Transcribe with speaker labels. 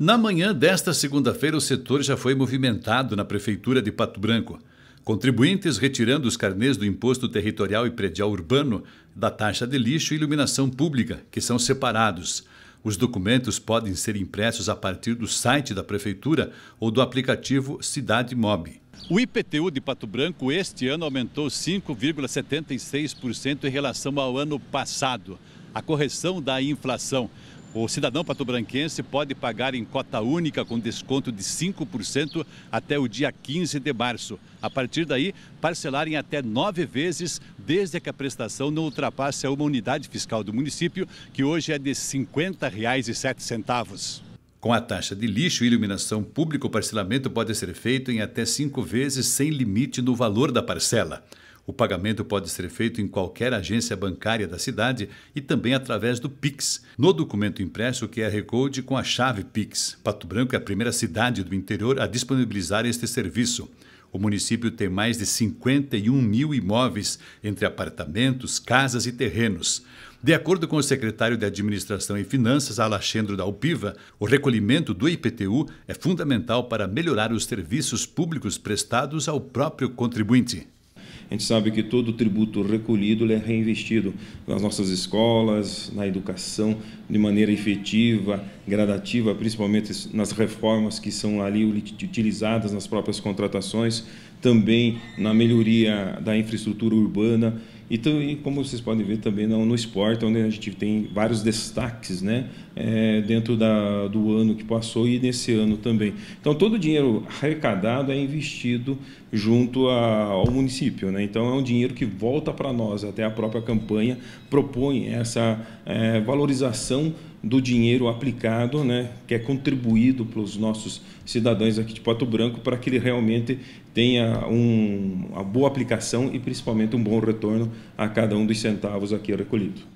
Speaker 1: Na manhã desta segunda-feira, o setor já foi movimentado na Prefeitura de Pato Branco. Contribuintes retirando os carnês do Imposto Territorial e Predial Urbano, da taxa de lixo e iluminação pública, que são separados. Os documentos podem ser impressos a partir do site da Prefeitura ou do aplicativo Cidade Mob. O IPTU de Pato Branco este ano aumentou 5,76% em relação ao ano passado, a correção da inflação. O cidadão patobranquense pode pagar em cota única com desconto de 5% até o dia 15 de março. A partir daí, parcelar em até nove vezes, desde que a prestação não ultrapasse a uma unidade fiscal do município, que hoje é de R$ 50,07. Com a taxa de lixo e iluminação pública, o parcelamento pode ser feito em até cinco vezes sem limite no valor da parcela. O pagamento pode ser feito em qualquer agência bancária da cidade e também através do Pix. No documento impresso, que é Recode com a chave Pix. Pato Branco é a primeira cidade do interior a disponibilizar este serviço. O município tem mais de 51 mil imóveis, entre apartamentos, casas e terrenos. De acordo com o secretário de Administração e Finanças, Alexandre Dalpiva, o recolhimento do IPTU é fundamental para melhorar os serviços públicos prestados ao próprio
Speaker 2: contribuinte. A gente sabe que todo tributo recolhido é reinvestido nas nossas escolas, na educação, de maneira efetiva, gradativa, principalmente nas reformas que são ali utilizadas nas próprias contratações, também na melhoria da infraestrutura urbana e, então, e como vocês podem ver também no, no esporte, onde a gente tem vários destaques né, é, dentro da, do ano que passou e nesse ano também. Então, todo o dinheiro arrecadado é investido junto a, ao município. Né? Então, é um dinheiro que volta para nós, até a própria campanha propõe essa é, valorização do dinheiro aplicado, né, que é contribuído pelos nossos cidadãos aqui de Pato Branco, para que ele realmente tenha um, uma boa aplicação e principalmente um bom retorno a cada um dos centavos aqui recolhido.